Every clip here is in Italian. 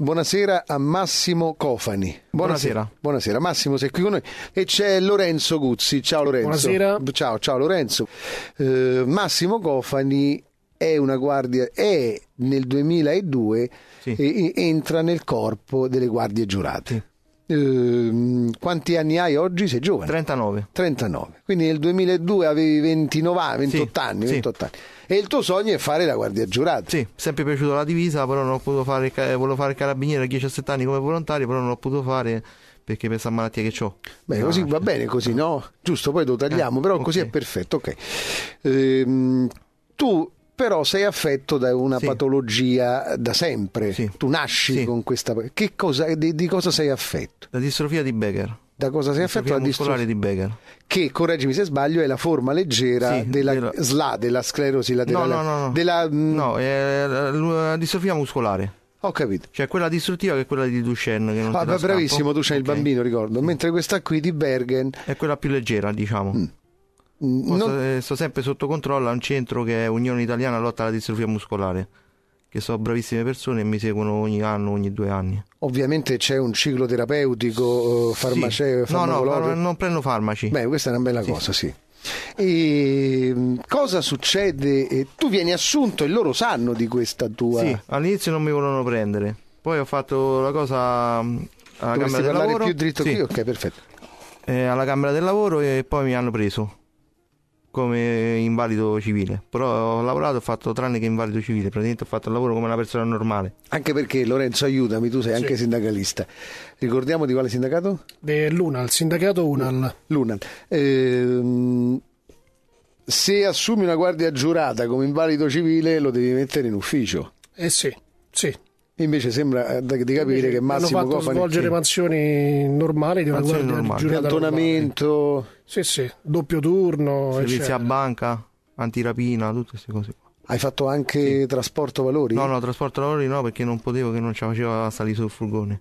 Buonasera a Massimo Cofani. Buonasera. Buonasera. Buonasera. Massimo sei qui con noi e c'è Lorenzo Guzzi. Ciao Lorenzo. Buonasera. Ciao, ciao Lorenzo. Uh, Massimo Cofani è una guardia, è nel 2002 sì. e, entra nel corpo delle guardie giurate. Sì. Ehm, quanti anni hai oggi? Sei giovane? 39. 39. Quindi nel 2002 avevi 29, 28 sì, anni. 28 sì. anni. E il tuo sogno è fare la guardia giurata? Sì, sempre piaciuta la divisa, però non ho potuto fare, volevo fare carabiniere a 17 anni come volontario, però non l'ho potuto fare perché per questa malattia che ho. Beh, così ah, va bene, così no? Giusto, poi lo tagliamo, eh, però okay. così è perfetto, ok. Ehm, tu però sei affetto da una sì. patologia da sempre. Sì. Tu nasci sì. con questa. Che cosa, di, di, cosa sei affetto? La distrofia di Becker. Da cosa sei affetto? La distrofia muscolare di Becker. Che, correggimi se sbaglio, è la forma leggera della, della... SLA, della sclerosi laterale. No, no, no. Della... Mm, no, è la distrofia muscolare. Ho capito. Cioè quella distruttiva che è quella di Duchenne. Che non ah, beh, bravissimo, Duchenne okay. il bambino, ricordo. Mentre questa qui di Bergen. È quella più leggera, diciamo. Mm non... Eh, sto sempre sotto controllo a un centro che è Unione Italiana Lotta alla Distrofia Muscolare che sono bravissime persone e mi seguono ogni anno, ogni due anni. Ovviamente c'è un ciclo terapeutico, farmaceo, eh, sì. No, no, no, non prendo farmaci. Beh, questa è una bella sì. cosa, sì. E ehm, cosa succede? Tu vieni assunto e loro sanno di questa tua... Sì, all'inizio non mi volevano prendere, poi ho fatto la cosa mm, alla Dovresti Camera del Lavoro. parlare più dritto sì. qui? Ok, perfetto. Eh, alla Camera del Lavoro e poi mi hanno preso come invalido civile, però ho lavorato, ho fatto tranne che invalido civile, praticamente ho fatto il lavoro come una persona normale. Anche perché Lorenzo aiutami, tu sei sì. anche sindacalista. Ricordiamo di quale sindacato? De L'UNAL, sindacato UNAL. L'UNAL. Ehm, se assumi una guardia giurata come invalido civile lo devi mettere in ufficio. Eh sì, sì, Invece sembra eh, di capire che Massimo Hanno fatto svolgere che... mansioni normali di una mansioni normali. Cantonamento, sì, sì, doppio turno, servizi eccetera. a banca, antirapina, tutte queste cose qua. Hai fatto anche sì. trasporto valori? No, no, trasporto valori no, perché non potevo che non ci faceva salire sul furgone.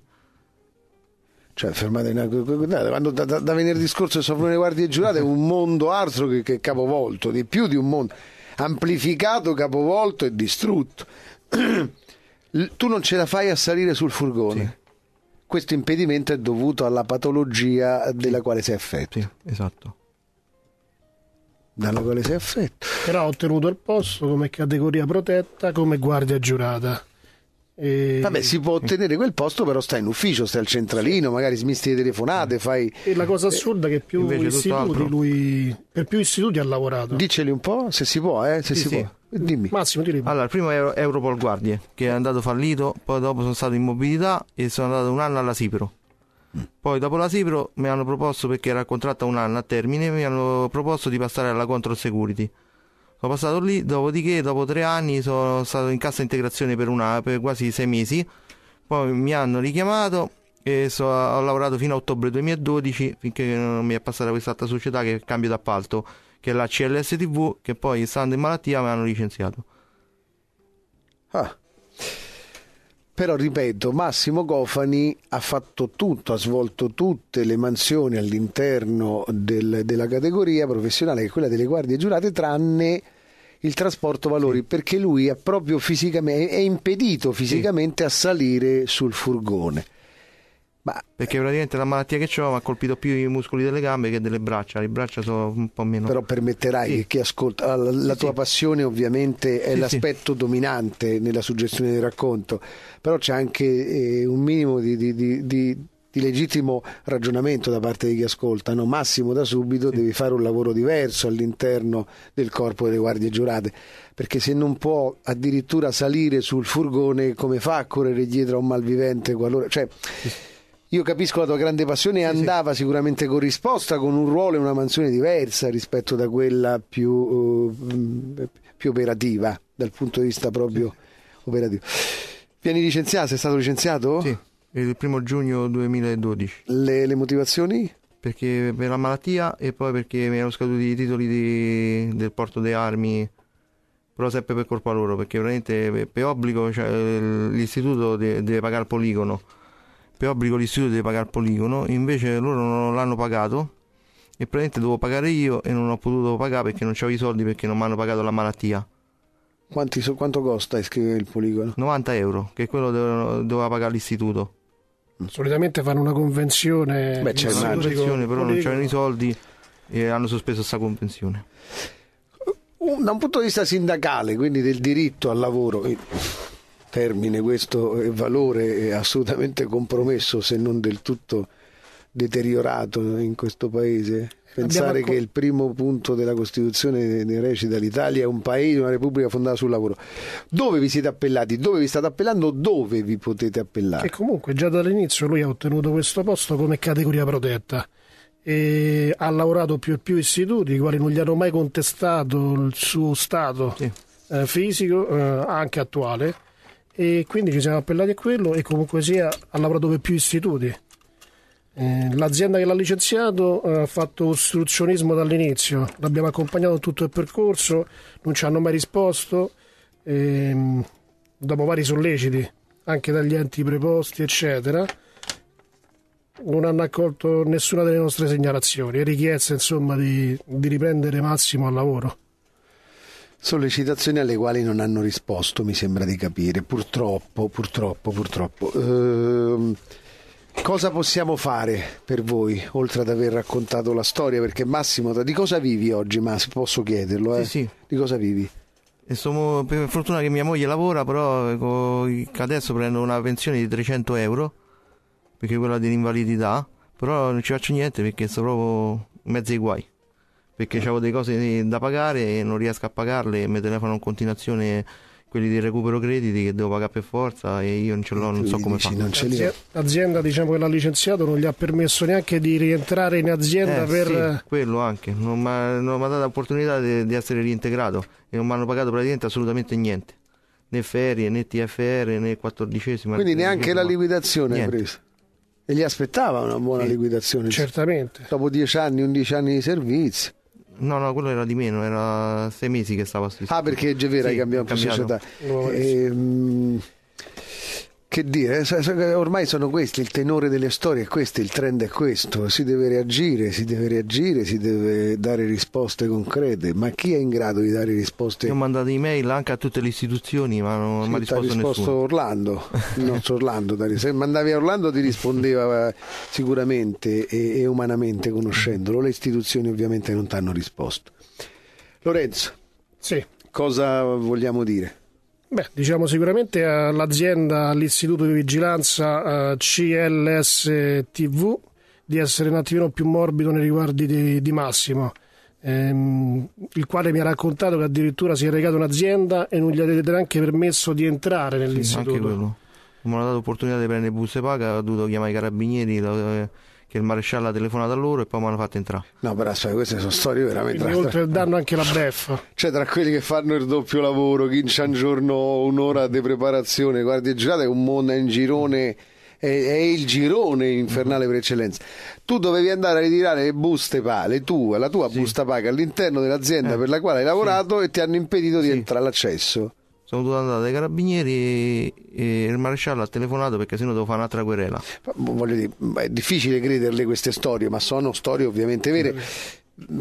Cioè, fermate una... Quando, da, da, da venerdì scorso sono le guardie giurate un mondo altro che, che capovolto, di più di un mondo amplificato, capovolto e distrutto. tu non ce la fai a salire sul furgone. Sì. Questo impedimento è dovuto alla patologia della quale sei affetto. Sì, esatto. Dalla quale sei affetto. Però ho ottenuto il posto come categoria protetta, come guardia giurata. E... Vabbè, si può ottenere quel posto, però stai in ufficio, stai al centralino, sì. magari smisti le telefonate. Mm. Fai... E la cosa assurda è che più istituti, lui, per più istituti ha lavorato. Diceli un po' se si può, eh, se sì, si sì. può. Dimmi. Massimo, dimmi. Allora, prima ero Europol Guardie, che è andato fallito, poi dopo sono stato in mobilità e sono andato un anno alla Sipro. Mm. Poi dopo la Sipro mi hanno proposto, perché era contratta un anno a termine, mi hanno proposto di passare alla Control Security. Sono passato lì, dopodiché dopo tre anni sono stato in cassa integrazione per, una, per quasi sei mesi, poi mi hanno richiamato e so, ho lavorato fino a ottobre 2012 finché non mi è passata quest'altra società che cambio d'appalto che è la CLSTV che poi stando in malattia mi hanno licenziato. Ah. Però ripeto, Massimo Cofani ha fatto tutto, ha svolto tutte le mansioni all'interno del, della categoria professionale, che è quella delle guardie giurate, tranne il trasporto valori, sì. perché lui è proprio fisicamente, è impedito fisicamente sì. a salire sul furgone. Beh, perché eh. praticamente la malattia che ho mi ha colpito più i muscoli delle gambe che delle braccia, le braccia sono un po' meno. Però permetterai sì. che chi ascolta ah, la, la sì, tua sì. passione ovviamente è l'aspetto dominante nella suggestione del racconto, però c'è anche eh, un minimo di, di, di, di legittimo ragionamento da parte di chi ascolta. No? Massimo, da subito sì. devi fare un lavoro diverso all'interno del corpo delle guardie giurate, perché se non può addirittura salire sul furgone, come fa a correre dietro a un malvivente? Qualora... Cioè, sì io capisco la tua grande passione sì, andava sì. sicuramente corrisposta con un ruolo e una mansione diversa rispetto da quella più, uh, più operativa, dal punto di vista proprio sì. operativo. Vieni licenziato, sei stato licenziato? Sì, il primo giugno 2012. Le, le motivazioni? Perché per la malattia e poi perché mi erano scaduti i titoli di, del porto delle armi però sempre per colpa loro perché veramente per obbligo cioè, l'istituto deve, deve pagare il poligono per obbligo l'istituto deve pagare il poligono, invece loro non l'hanno pagato e praticamente devo pagare io e non ho potuto pagare perché non avevo i soldi perché non mi hanno pagato la malattia. Quanti, quanto costa iscrivere il poligono? 90 euro, che quello doveva, doveva pagare l'istituto. Mm. Solitamente fanno una convenzione. Beh, c'è una convenzione, però non c'erano i soldi e hanno sospeso questa convenzione. Da un punto di vista sindacale, quindi del diritto al lavoro, termine questo eh, valore assolutamente compromesso se non del tutto deteriorato in questo paese? Pensare che il primo punto della Costituzione ne recita l'Italia è un paese, una repubblica fondata sul lavoro. Dove vi siete appellati? Dove vi state appellando? Dove vi potete appellare? Che comunque già dall'inizio lui ha ottenuto questo posto come categoria protetta. E ha lavorato più e più istituti, i quali non gli hanno mai contestato il suo stato sì. eh, fisico, eh, anche attuale e quindi ci siamo appellati a quello e comunque sia ha lavorato per più istituti. Eh, l'azienda che l'ha licenziato eh, ha fatto ostruzionismo dall'inizio, l'abbiamo accompagnato tutto il percorso, non ci hanno mai risposto, ehm, dopo vari solleciti anche dagli enti preposti, eccetera non hanno accolto nessuna delle nostre segnalazioni e richieste insomma di, di riprendere Massimo al lavoro sollecitazioni alle quali non hanno risposto, mi sembra di capire, purtroppo, purtroppo, purtroppo. Ehm, cosa possiamo fare per voi, oltre ad aver raccontato la storia? Perché Massimo, di cosa vivi oggi, Massimo? Posso chiederlo, eh? Sì, sì. Di cosa vivi? E sono, per fortuna che mia moglie lavora, però ecco, adesso prendo una pensione di 300 euro, perché è quella dell'invalidità, però non ci faccio niente perché sono proprio in mezzo ai guai perché avevo delle cose da pagare e non riesco a pagarle e mi telefono in continuazione quelli di recupero crediti che devo pagare per forza e io non ce l'ho, non so come fa. L'azienda diciamo che l'ha licenziato non gli ha permesso neanche di rientrare in azienda eh, per... Sì, quello anche, non mi ha dato l'opportunità di, di, essere reintegrato e non mi hanno pagato praticamente assolutamente niente, né ferie né TFR né quattordicesima. Quindi eh, neanche la liquidazione niente. hai preso. E gli aspettava una buona sì, liquidazione. Certamente. Dopo 10 anni, 11 anni di servizio. No, no, quello era di meno, era sei mesi che stavo a studiare. Ah, perché Gevera sì, hai cambiato, cambiato società. Ehm che dire, eh, ormai sono questi, il tenore delle storie è questo, il trend è questo, si deve reagire, si deve reagire, si deve dare risposte concrete, ma chi è in grado di dare risposte? Io ho mandato email anche a tutte le istituzioni, ma non sì, mai ha risposto, risposto nessuno. Orlando, il nostro Orlando, se mandavi a Orlando ti rispondeva eh, sicuramente e, e umanamente conoscendolo, le istituzioni ovviamente non ti hanno risposto. Lorenzo, sì. cosa vogliamo dire? Beh, diciamo sicuramente all'azienda, eh, all'istituto di vigilanza eh, CLS di essere un attimino più morbido nei riguardi di, di Massimo, ehm, il quale mi ha raccontato che addirittura si è recato un'azienda e non gli avete neanche permesso di entrare nell'istituto. Sì, anche quello. Non mi ha dato l'opportunità di prendere busse paga, ho dovuto chiamare i carabinieri. La eh, che il maresciallo ha telefonato a loro e poi mi hanno fatto entrare. No, però cioè, queste sono storie veramente. Quindi, oltre al danno anche la beffa. Cioè, tra quelli che fanno il doppio lavoro, chi c'ha un giorno un'ora di preparazione, guardi, girate un mondo in girone. È, è, il girone infernale per eccellenza. Tu dovevi andare a ritirare le buste pale, tue, la tua sì. busta paga all'interno dell'azienda eh. per la quale hai lavorato sì. e ti hanno impedito di sì. entrare all'accesso sono dovuto andare dai carabinieri e il maresciallo ha telefonato perché sennò devo fare un'altra querela. Boh, voglio dire, è difficile crederle queste storie, ma sono storie ovviamente vere.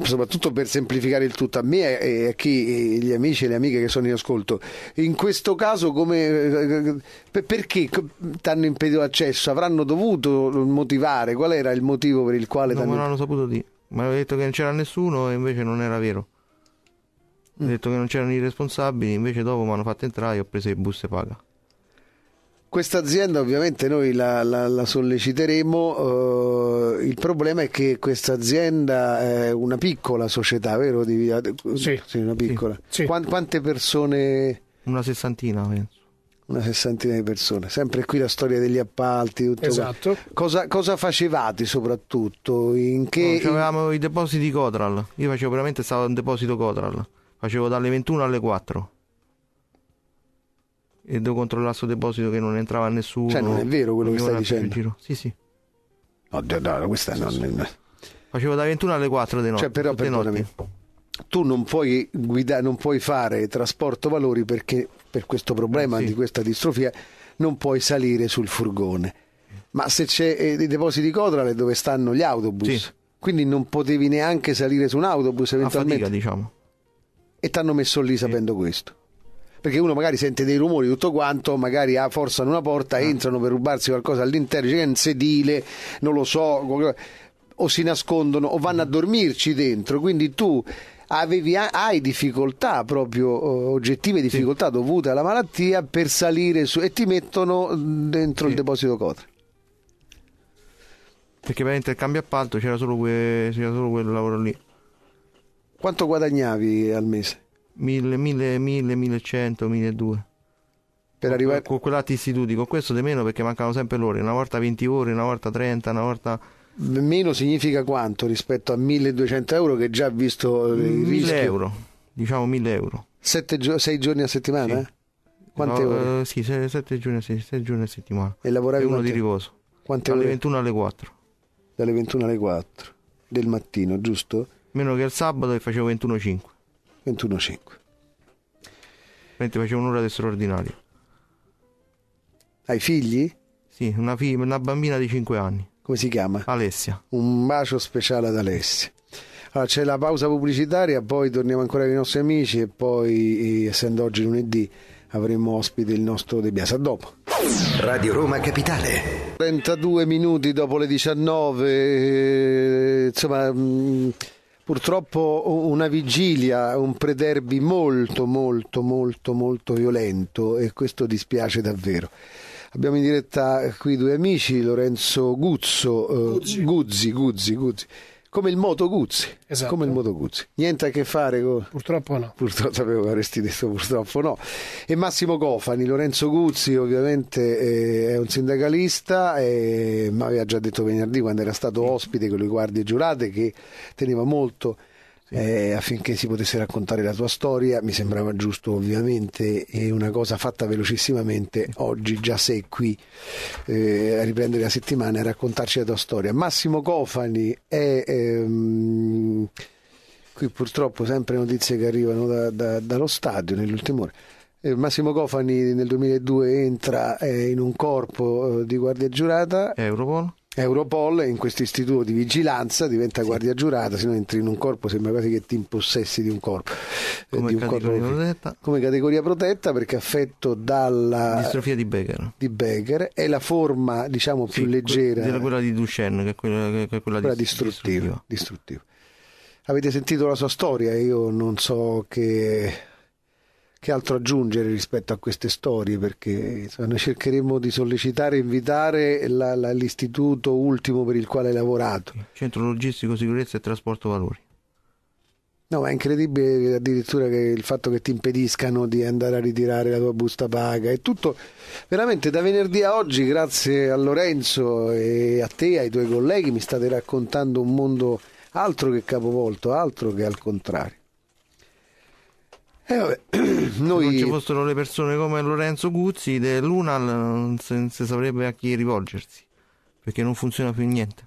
Soprattutto per semplificare il tutto a me e a chi gli amici e le amiche che sono in ascolto, in questo caso come, perché ti hanno impedito l'accesso? Avranno dovuto motivare? Qual era il motivo per il quale? No, non hanno saputo di. Mi avevano detto che non c'era nessuno e invece non era vero. Mm. Ho detto che non c'erano i responsabili, invece dopo mi hanno fatto entrare e ho preso le buste paga. Questa azienda ovviamente noi la, la, la solleciteremo, uh, il problema è che questa azienda è una piccola società, vero? Di, sì. sì, una piccola. Sì. Quante, quante persone? Una sessantina penso una sessantina di persone. Sempre qui la storia degli appalti. esatto. Cosa, cosa, facevate soprattutto? In che... No, avevamo i depositi Cotral. Io facevo veramente stavo un deposito Cotral. Facevo dalle 21 alle 4 e devo controllare il suo deposito che non entrava nessuno. Cioè, non è vero quello che stai dicendo. Giro. Sì, sì. No, no, questa sì, non È... Facevo da 21 alle 4 di cioè, notte. Cioè, però, perdonami, notti. tu non puoi, guidare non puoi fare trasporto valori perché per questo problema sì. di questa distrofia non puoi salire sul furgone. Ma se c'è dei eh, i depositi Codrale dove stanno gli autobus, quindi non potevi neanche salire su un autobus eventualmente. A fatica, diciamo e ti hanno messo lì sapendo sì. questo. Perché uno magari sente dei rumori, tutto quanto, magari ah, forzano una porta, ah. entrano per rubarsi qualcosa all'interno, c'è un sedile, non lo so, o si nascondono o vanno a dormirci dentro. Quindi tu avevi, hai difficoltà proprio, oggettive difficoltà sì. dovute alla malattia per salire su e ti mettono dentro sì. il deposito Cotre perché veramente il cambio appalto c'era solo, que- c'era solo quel lavoro lì. Quanto guadagnavi al mese? 1000, 1000, 1000, 1100, 1200. Per arrivare... Con quell'altro istituti, con questo di meno perché mancano sempre l'ora, una volta 20 ore, una volta 30, una volta... Meno significa quanto rispetto a 1200 euro che già visto il 1000 rischio? euro, diciamo 1000 euro. 7, 6 giorni a settimana? Sì. Eh? Quante no, ore? Eh, sì, 7 giorni, giorni a settimana. E lavoravi e uno di riposo. Quante dalle ore? 21 alle 4. Dalle 21 alle 4 del mattino, giusto? meno che il sabato e facevo 21,5. 21,5. Mentre facevo un'ora di straordinario. Hai figli? Sì, una, fig- una bambina di 5 anni. Come si chiama? Alessia. Un bacio speciale ad Alessia. Allora, c'è la pausa pubblicitaria, poi torniamo ancora ai nostri amici e poi, eh, essendo oggi lunedì, avremo ospite il nostro De Biasa. dopo. Radio Roma Capitale. 32 minuti dopo le 19, eh, insomma... Mm, purtroppo una vigilia, un prederbi molto molto molto molto violento e questo dispiace davvero. Abbiamo in diretta qui due amici, Lorenzo Guzzo, eh, Guzzi, Guzzi, Guzzi come il moto Guzzi. Esatto. Come il moto Guzzi. Niente a che fare con... Purtroppo no. Purtroppo sapevo che avresti detto purtroppo no. E Massimo Cofani, Lorenzo Guzzi ovviamente eh, è un sindacalista, e... ma aveva già detto venerdì quando era stato ospite con le guardie giurate che teneva molto sì. eh, affinché si potesse raccontare la tua storia, mi sembrava giusto ovviamente, e una cosa fatta velocissimamente, oggi già sei qui eh, a riprendere la settimana e raccontarci la tua storia. Massimo Cofani è... Ehm, qui purtroppo sempre notizie che arrivano da, da, dallo stadio nell'ultimo ora. Eh, Massimo Cofani nel 2002 entra eh, in un corpo eh, di guardia giurata. Europol? Europol in questo istituto di vigilanza diventa sì. guardia giurata, se no entri in un corpo sembra quasi che ti impossessi di un corpo. Eh, come, un categoria, corpo, protetta. come categoria protetta perché affetto dalla distrofia di Becker. Di Becker è la forma diciamo più leggera della quella di Duchenne che è quella, che è quella, quella di, distruttiva. distruttiva. Avete sentito la sua storia, io non so che che altro aggiungere rispetto a queste storie perché insomma, noi cercheremo di sollecitare e invitare la, la, l'istituto ultimo per il quale hai lavorato. Centro Logistico Sicurezza e Trasporto Valori. No, ma è incredibile addirittura che il fatto che ti impediscano di andare a ritirare la tua busta paga. È tutto veramente da venerdì a oggi, grazie a Lorenzo e a te, ai tuoi colleghi, mi state raccontando un mondo altro che capovolto, altro che al contrario. Eh vabbè, noi... Se non ci fossero le persone come Lorenzo Guzzi dell'UNAL non si saprebbe a chi rivolgersi, perché non funziona più niente.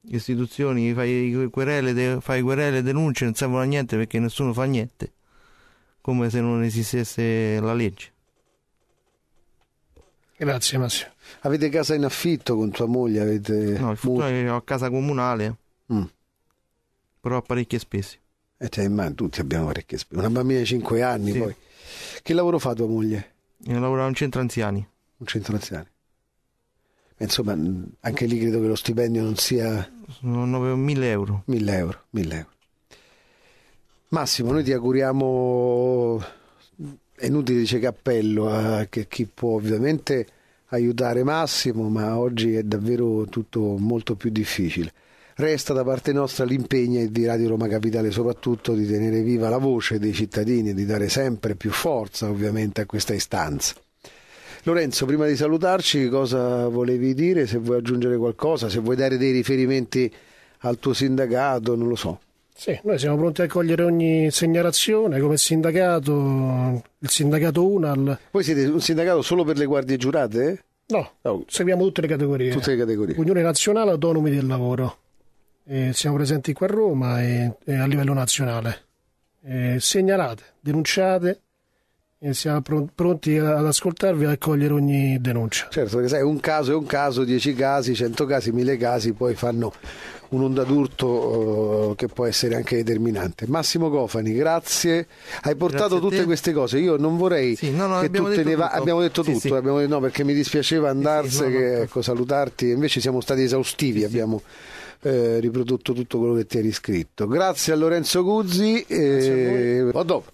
Le Istituzioni, fai querele, de... fai querele denunce, non servono a niente perché nessuno fa niente, come se non esistesse la legge. Grazie Massimo. Avete casa in affitto con tua moglie? Avete... No, il futuro è ho casa comunale, mm. però a parecchie spese. E te immagini, tutti abbiamo parecchie spese. Una bambina di 5 anni sì. poi. Che lavoro fa tua moglie? Io lavoro a un centro anziani. Un centro anziani. Insomma, anche lì credo che lo stipendio non sia... Sono 1000 euro. 1000 euro, 1000 euro. Massimo, noi ti auguriamo, è inutile dire cappello, eh, che chi può ovviamente aiutare Massimo, ma oggi è davvero tutto molto più difficile. Resta da parte nostra l'impegno e di Radio Roma Capitale soprattutto di tenere viva la voce dei cittadini e di dare sempre più forza ovviamente a questa istanza. Lorenzo, prima di salutarci, cosa volevi dire? Se vuoi aggiungere qualcosa, se vuoi dare dei riferimenti al tuo sindacato, non lo so. Sì, noi siamo pronti a cogliere ogni segnalazione come sindacato, il sindacato UNAL. Voi siete un sindacato solo per le guardie giurate? No, no. seguiamo tutte le categorie. Tutte le categorie. Unione Nazionale Autonomi del Lavoro eh, siamo presenti qua a Roma e, e a livello nazionale. Eh, segnalate, denunciate e siamo pronti ad ascoltarvi e a cogliere ogni denuncia. Certo, perché sai, un caso è un caso, 10 casi, 100 casi, 1000 casi, poi fanno un'onda d'urto eh, che può essere anche determinante. Massimo Cofani, grazie. Hai portato grazie tutte queste cose. Io non vorrei sì, no, no, che tu te ne va. Abbiamo detto sì, tutto, sì. Abbiamo no, perché mi dispiaceva andarsene, no, ecco, salutarti. Invece siamo stati esaustivi, abbiamo eh, riprodotto tutto quello che ti eri scritto. Grazie a Lorenzo Guzzi. E... Grazie e... a dopo.